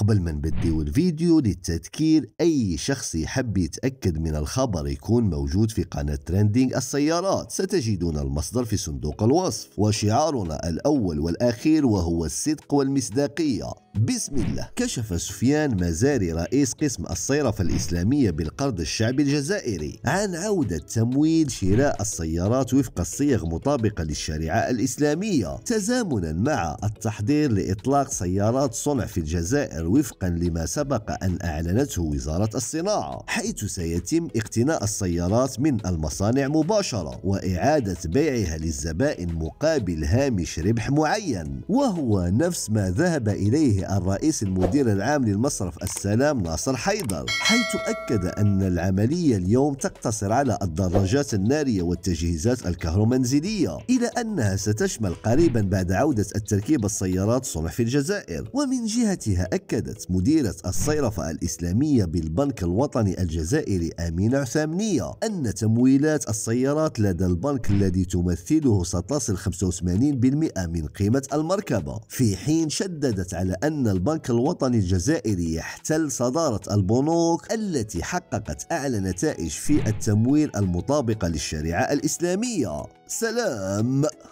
قبل ما نبديو الفيديو للتذكير أي شخص يحب يتأكد من الخبر يكون موجود في قناة ترندينج السيارات ستجدون المصدر في صندوق الوصف وشعارنا الأول والأخير وهو الصدق والمصداقية بسم الله كشف سفيان مزاري رئيس قسم الصيرفة الإسلامية بالقرض الشعبي الجزائري عن عودة تمويل شراء السيارات وفق الصيغ مطابقة للشريعة الإسلامية تزامنا مع التحضير لإطلاق سيارات صنع في الجزائر وفقا لما سبق أن أعلنته وزارة الصناعة حيث سيتم اقتناء السيارات من المصانع مباشرة وإعادة بيعها للزبائن مقابل هامش ربح معين وهو نفس ما ذهب إليه الرئيس المدير العام للمصرف السلام ناصر حيدر حيث أكد أن العملية اليوم تقتصر على الدراجات النارية والتجهيزات الكهرومنزلية إلى أنها ستشمل قريبا بعد عودة التركيب السيارات صنع في الجزائر ومن جهتها أكد قيادة مديرة الصيرفة الإسلامية بالبنك الوطني الجزائري أمينة عثامنية أن تمويلات السيارات لدى البنك الذي تمثله ستصل 85% من قيمة المركبة في حين شددت على أن البنك الوطني الجزائري يحتل صدارة البنوك التي حققت أعلى نتائج في التمويل المطابقة للشريعة الإسلامية سلام